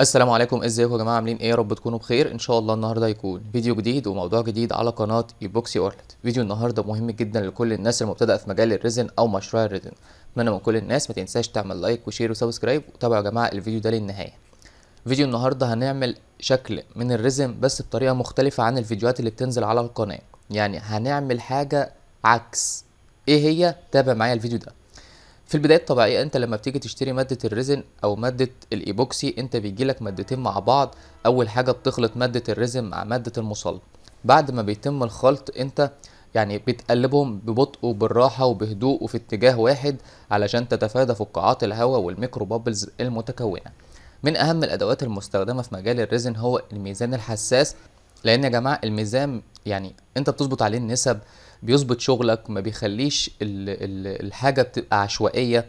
السلام عليكم ازيكم يا جماعه عاملين ايه يا رب تكونوا بخير ان شاء الله النهارده هيكون فيديو جديد وموضوع جديد على قناه ايبوكسي اورلت فيديو النهارده مهم جدا لكل الناس المبتدئه في مجال الريزن او مشروع الريزن اتمنى من كل الناس ما تنساش تعمل لايك وشير وسبسكرايب وتابعوا يا جماعه الفيديو ده للنهايه فيديو النهارده هنعمل شكل من الريزن بس بطريقه مختلفه عن الفيديوهات اللي بتنزل على القناه يعني هنعمل حاجه عكس ايه هي تابع معايا الفيديو ده في البداية الطبيعية انت لما بتيجي تشتري مادة الريزن او مادة الايبوكسي انت بيجيلك مادتين مع بعض اول حاجة بتخلط مادة الريزن مع مادة المصلب بعد ما بيتم الخلط انت يعني بتقلبهم ببطء وبالراحة وبهدوء وفي اتجاه واحد علشان تتفادى فقاعات الهواء بابلز المتكونة من اهم الادوات المستخدمة في مجال الريزن هو الميزان الحساس لان يا جماعة الميزان يعني انت بتظبط عليه النسب بيظبط شغلك ما بيخليش ال الـ الحاجه بتبقى عشوائيه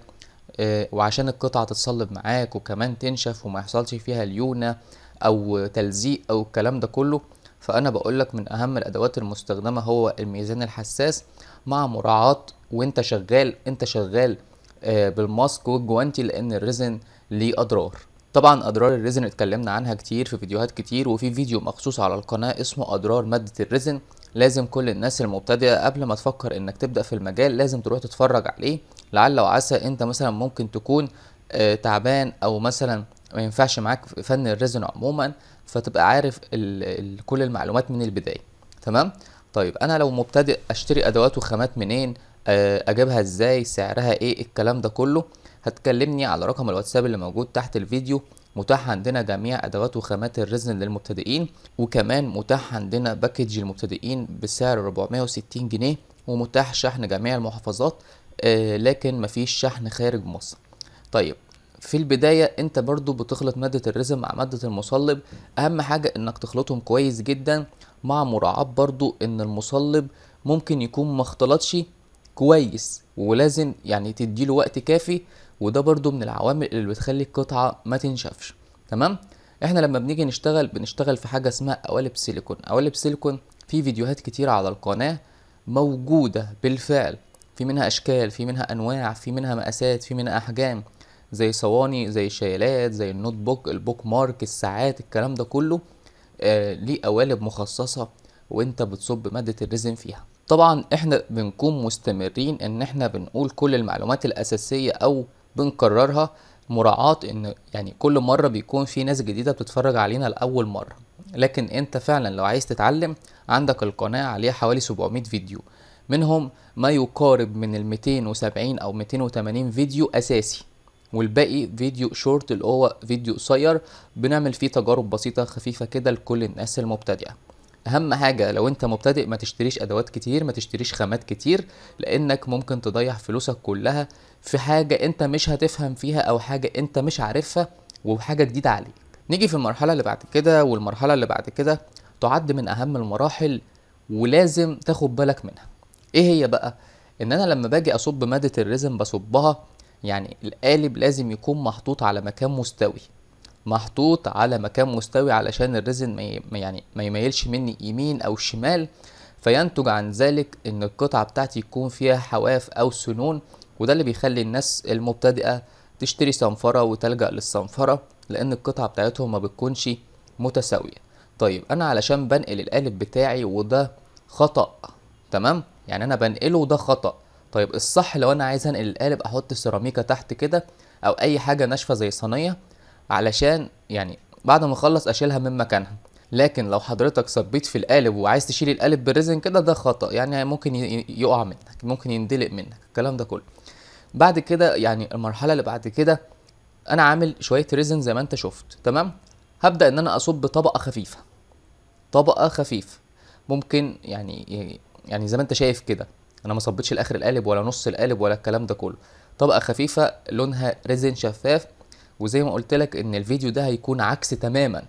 آه، وعشان القطعه تتصلب معاك وكمان تنشف وما يحصلش فيها ليونه او تلزيق او الكلام ده كله فانا بقولك من اهم الادوات المستخدمه هو الميزان الحساس مع مراعاه وانت شغال انت شغال آه، بالماسك والجوانتي لان الرزن ليه اضرار طبعا اضرار الريزن اتكلمنا عنها كتير في فيديوهات كتير وفي فيديو مخصوص على القناه اسمه اضرار ماده الريزن لازم كل الناس المبتدئه قبل ما تفكر انك تبدا في المجال لازم تروح تتفرج عليه لعل وعسى انت مثلا ممكن تكون آه تعبان او مثلا ما ينفعش معاك فن الريزن عموما فتبقى عارف ال ال كل المعلومات من البدايه تمام طيب انا لو مبتدئ اشتري ادوات وخامات منين آه، اجيبها ازاي سعرها ايه الكلام ده كله هتكلمني على رقم الواتساب اللي موجود تحت الفيديو متاح عندنا جميع ادوات وخامات الرزن للمبتدئين وكمان متاح عندنا باكج المبتدئين بسعر 460 جنيه ومتاح شحن جميع المحافظات آه، لكن مفيش شحن خارج مصر طيب في البداية انت برضو بتخلط مادة الرزم مع مادة المصلب اهم حاجة انك تخلطهم كويس جدا مع مراعاة برضو ان المصلب ممكن يكون مختلطش كويس ولازم يعني تديله وقت كافي وده برضو من العوامل اللي بتخلي القطعة ما تنشفش تمام احنا لما بنيجي نشتغل بنشتغل في حاجة اسمها قوالب سيليكون قوالب سيليكون في فيديوهات كتيرة على القناة موجودة بالفعل في منها اشكال في منها انواع في منها مقاسات في منها احجام زي صواني زي شيلات زي النوت بوك البوك مارك الساعات الكلام ده كله آه ليه قوالب مخصصة وانت بتصب مادة الريزن فيها طبعا احنا بنكون مستمرين ان احنا بنقول كل المعلومات الاساسيه او بنكررها مراعاه ان يعني كل مره بيكون في ناس جديده بتتفرج علينا لاول مره لكن انت فعلا لو عايز تتعلم عندك القناه عليها حوالي 700 فيديو منهم ما يقارب من ال 270 او 280 فيديو اساسي والباقي فيديو شورت اللي هو فيديو قصير بنعمل فيه تجارب بسيطه خفيفه كده لكل الناس المبتدئه اهم حاجه لو انت مبتدئ ما تشتريش ادوات كتير ما تشتريش خامات كتير لانك ممكن تضيع فلوسك كلها في حاجه انت مش هتفهم فيها او حاجه انت مش عارفها وحاجه جديده عليك نيجي في المرحله اللي بعد كده والمرحله اللي بعد كده تعد من اهم المراحل ولازم تاخد بالك منها ايه هي بقى ان انا لما باجي اصب ماده الريزم بصبها يعني القالب لازم يكون محطوط على مكان مستوي محطوط على مكان مستوي علشان الريزن ما يعني ما يميلش مني يمين او شمال فينتج عن ذلك ان القطعه بتاعتي يكون فيها حواف او سنون وده اللي بيخلي الناس المبتدئه تشتري صنفره وتلجا للصنفره لان القطعه بتاعتهم ما بتكونش متساويه طيب انا علشان بنقل القالب بتاعي وده خطا تمام يعني انا بنقله وده خطا طيب الصح لو انا عايز انقل القالب احط سيراميكا تحت كده او اي حاجه ناشفه زي صينيه علشان يعني بعد ما اخلص اشيلها من مكانها لكن لو حضرتك صبيت في القالب وعايز تشيل القالب بالريزن كده ده خطا يعني ممكن يقع منك ممكن يندلق منك الكلام ده كله بعد كده يعني المرحله اللي بعد كده انا عامل شويه ريزن زي ما انت شفت تمام هبدا ان انا اصب طبقه خفيفه طبقه خفيفه ممكن يعني يعني زي ما انت شايف كده انا ما صبيتش لاخر القالب ولا نص القالب ولا الكلام ده كله طبقه خفيفه لونها ريزن شفاف وزي ما قلت لك ان الفيديو ده هيكون عكس تماما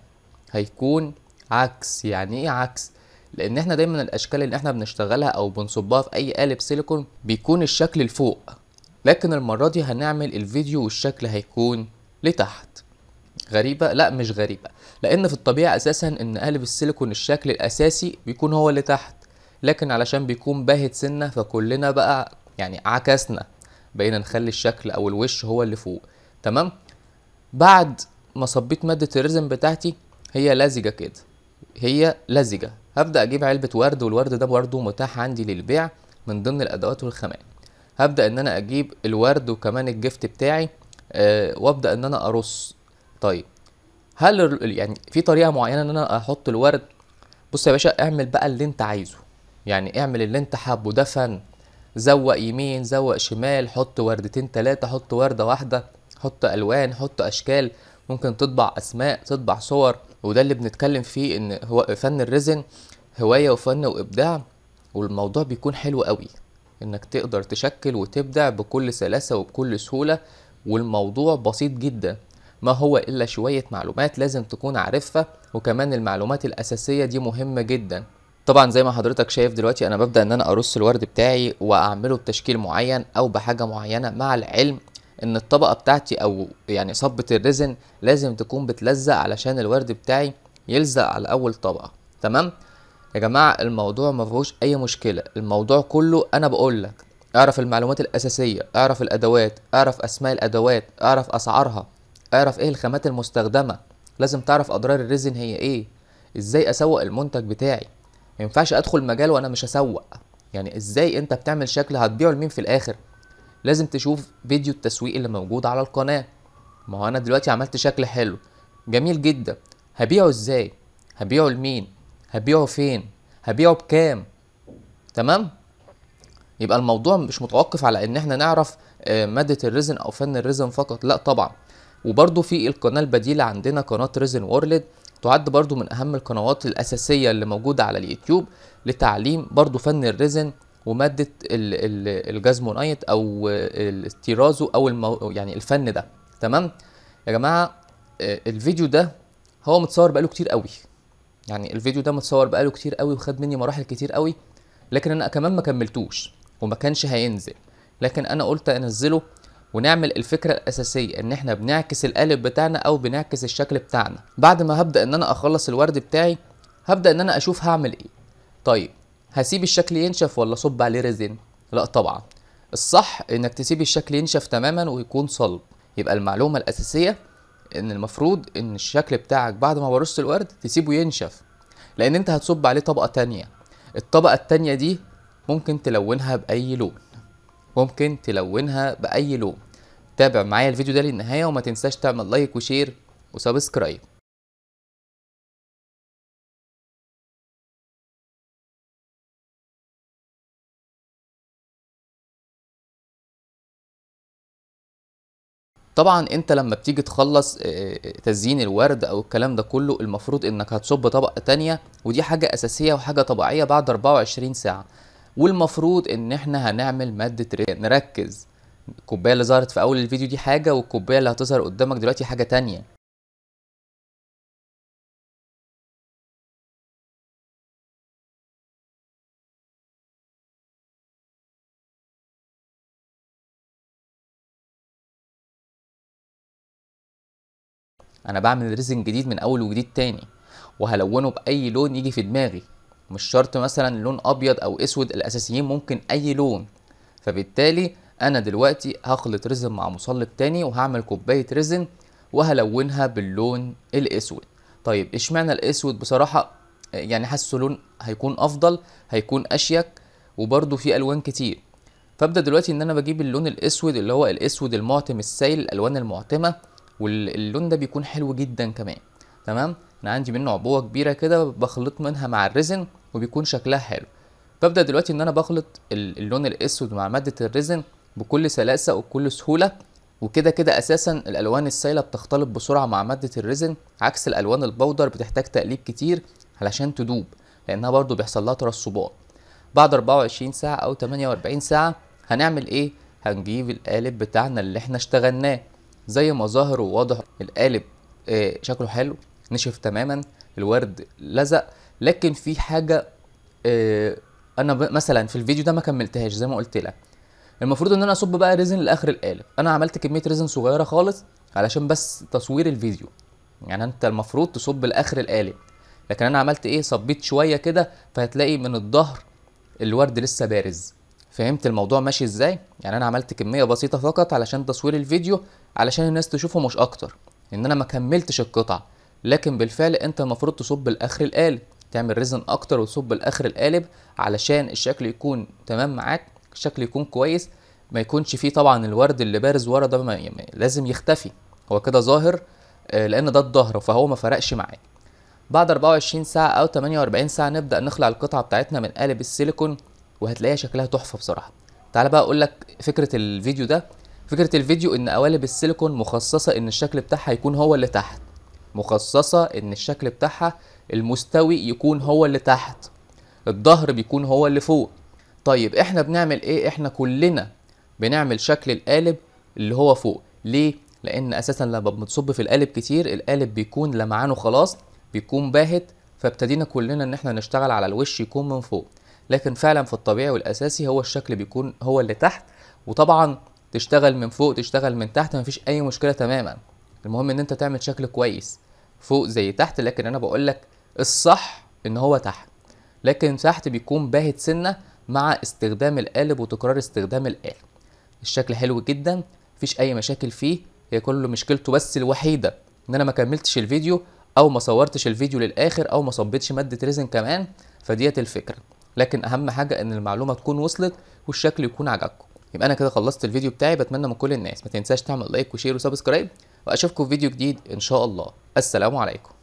هيكون عكس يعني ايه عكس لان احنا دايما الاشكال اللي احنا بنشتغلها او بنصبها في اي قالب سيليكون بيكون الشكل لفوق لكن المره دي هنعمل الفيديو والشكل هيكون لتحت غريبه لا مش غريبه لان في الطبيعه اساسا ان قالب السيليكون الشكل الاساسي بيكون هو اللي تحت لكن علشان بيكون باهت سنه فكلنا بقى يعني عكسنا بقينا نخلي الشكل او الوش هو اللي فوق تمام بعد ما صبيت ماده الرزم بتاعتي هي لزجه كده هي لزجه هبدا اجيب علبه ورد والورد ده برضه متاح عندي للبيع من ضمن الادوات والخامات هبدا ان انا اجيب الورد وكمان الجفت بتاعي أه وابدا ان انا ارص طيب هل يعني في طريقه معينه ان انا احط الورد بص يا باشا اعمل بقى اللي انت عايزه يعني اعمل اللي انت حابه ده فن زوق يمين زوق شمال حط وردتين تلاتة حط وردة واحدة حط الوان حط اشكال ممكن تطبع اسماء تطبع صور وده اللي بنتكلم فيه ان هو فن الريزن هوايه وفن وابداع والموضوع بيكون حلو قوي انك تقدر تشكل وتبدع بكل سلاسه وبكل سهوله والموضوع بسيط جدا ما هو الا شويه معلومات لازم تكون عارفها وكمان المعلومات الاساسيه دي مهمه جدا طبعا زي ما حضرتك شايف دلوقتي انا ببدا ان انا ارص الورد بتاعي واعمله بتشكيل معين او بحاجه معينه مع العلم ان الطبقه بتاعتي او يعني صبه الريزن لازم تكون بتلزق علشان الورد بتاعي يلزق على اول طبقه تمام يا جماعه الموضوع ما فيهوش اي مشكله الموضوع كله انا بقول لك اعرف المعلومات الاساسيه اعرف الادوات اعرف اسماء الادوات اعرف اسعارها اعرف ايه الخامات المستخدمه لازم تعرف اضرار الريزن هي ايه ازاي اسوق المنتج بتاعي ما ينفعش ادخل مجال وانا مش اسوق يعني ازاي انت بتعمل شكل هتبيعه لمين في الاخر لازم تشوف فيديو التسويق اللي موجود على القناه ما هو انا دلوقتي عملت شكل حلو جميل جدا هبيعه ازاي هبيعه لمين هبيعه فين هبيعه بكام تمام يبقى الموضوع مش متوقف على ان احنا نعرف آه، ماده الريزن او فن الريزن فقط لا طبعا وبرضو في القناه البديله عندنا قناه ريزن وورلد تعد برضو من أهم القنوات الأساسية اللي موجودة على اليوتيوب لتعليم برضو فن الريزن وماده الجازمونايت او التيرازو او المو... يعني الفن ده تمام يا جماعه آه، الفيديو ده هو متصور بقاله كتير قوي يعني الفيديو ده متصور بقاله كتير قوي وخد مني مراحل كتير قوي لكن انا كمان ما كملتوش وما كانش هينزل لكن انا قلت انزله ونعمل الفكره الاساسيه ان احنا بنعكس القالب بتاعنا او بنعكس الشكل بتاعنا بعد ما هبدا ان انا اخلص الورد بتاعي هبدا ان انا اشوف هعمل ايه طيب هسيب الشكل ينشف ولا صب عليه ريزين لا طبعا الصح انك تسيب الشكل ينشف تماما ويكون صلب يبقى المعلومه الاساسيه ان المفروض ان الشكل بتاعك بعد ما برست الورد تسيبه ينشف لان انت هتصب عليه طبقه تانية الطبقه التانية دي ممكن تلونها باي لون ممكن تلونها باي لون تابع معايا الفيديو ده للنهايه وما تنساش تعمل لايك وشير وسبسكرايب طبعا انت لما بتيجي تخلص آه، آه، آه، تزيين الورد او الكلام ده كله المفروض انك هتصب طبقه تانية ودي حاجه اساسيه وحاجه طبيعيه بعد 24 ساعه والمفروض ان احنا هنعمل ماده ريان نركز الكوبايه اللي ظهرت في اول الفيديو دي حاجه والكوبايه اللي هتظهر قدامك دلوقتي حاجه تانية انا بعمل ريزن جديد من اول وجديد تاني وهلونه باي لون يجي في دماغي مش شرط مثلا لون ابيض او اسود الاساسيين ممكن اي لون فبالتالي انا دلوقتي هخلط ريزن مع مصلب تاني وهعمل كوبايه ريزن وهلونها باللون الاسود طيب اشمعنى الاسود بصراحه يعني حاسه لون هيكون افضل هيكون اشيك وبرضه في الوان كتير فابدا دلوقتي ان انا بجيب اللون الاسود اللي هو الاسود المعتم السائل الالوان المعتمه واللون ده بيكون حلو جدا كمان تمام انا عندي منه عبوه كبيره كده بخلط منها مع الريزن وبيكون شكلها حلو ببدا دلوقتي ان انا بخلط اللون الاسود مع ماده الريزن بكل سلاسه وبكل سهوله وكده كده اساسا الالوان السائله بتختلط بسرعه مع ماده الريزن عكس الالوان البودر بتحتاج تقليب كتير علشان تدوب لانها برضو بيحصل لها ترسبات بعد 24 ساعه او 48 ساعه هنعمل ايه هنجيب القالب بتاعنا اللي احنا اشتغلناه زي ما ظاهر وواضح القالب آه، شكله حلو نشف تماما الورد لزق لكن في حاجه آه، انا مثلا في الفيديو ده ما كملتهاش زي ما قلت لك المفروض ان انا اصب بقى ريزن لاخر القالب انا عملت كميه ريزن صغيره خالص علشان بس تصوير الفيديو يعني انت المفروض تصب لاخر القالب لكن انا عملت ايه صبيت شويه كده فهتلاقي من الظهر الورد لسه بارز فهمت الموضوع ماشي ازاي يعني انا عملت كميه بسيطه فقط علشان تصوير الفيديو علشان الناس تشوفه مش اكتر ان انا ما كملتش القطعه لكن بالفعل انت المفروض تصب الاخر القالب تعمل ريزن اكتر وتصب الاخر القالب علشان الشكل يكون تمام معاك الشكل يكون كويس ما يكونش فيه طبعا الورد اللي بارز ورا ده لازم يختفي هو كده ظاهر آه، لان ده الظهر فهو ما فرقش معاك بعد 24 ساعة أو 48 ساعة نبدأ نخلع القطعة بتاعتنا من قالب السيليكون وهتلاقيها شكلها تحفه بصراحه تعالى بقى اقول لك فكره الفيديو ده فكره الفيديو ان قوالب السيليكون مخصصه ان الشكل بتاعها يكون هو اللي تحت مخصصه ان الشكل بتاعها المستوي يكون هو اللي تحت الظهر بيكون هو اللي فوق طيب احنا بنعمل ايه احنا كلنا بنعمل شكل القالب اللي هو فوق ليه لان اساسا لما بنصب في القالب كتير القالب بيكون لمعانه خلاص بيكون باهت فابتدينا كلنا ان احنا نشتغل على الوش يكون من فوق لكن فعلا في الطبيعي والاساسي هو الشكل بيكون هو اللي تحت وطبعا تشتغل من فوق تشتغل من تحت مفيش اي مشكله تماما المهم ان انت تعمل شكل كويس فوق زي تحت لكن انا بقول لك الصح ان هو تحت لكن تحت بيكون باهت سنه مع استخدام القالب وتكرار استخدام القالب الشكل حلو جدا مفيش اي مشاكل فيه هي كله مشكلته بس الوحيده ان انا ما كملتش الفيديو او ما صورتش الفيديو للاخر او ما صبتش ماده ريزن كمان فديت الفكره لكن اهم حاجه ان المعلومه تكون وصلت والشكل يكون عجبكم يبقى انا كده خلصت الفيديو بتاعي بتمنى من كل الناس ما تنساش تعمل لايك وشير وسبسكرايب واشوفكم في فيديو جديد ان شاء الله السلام عليكم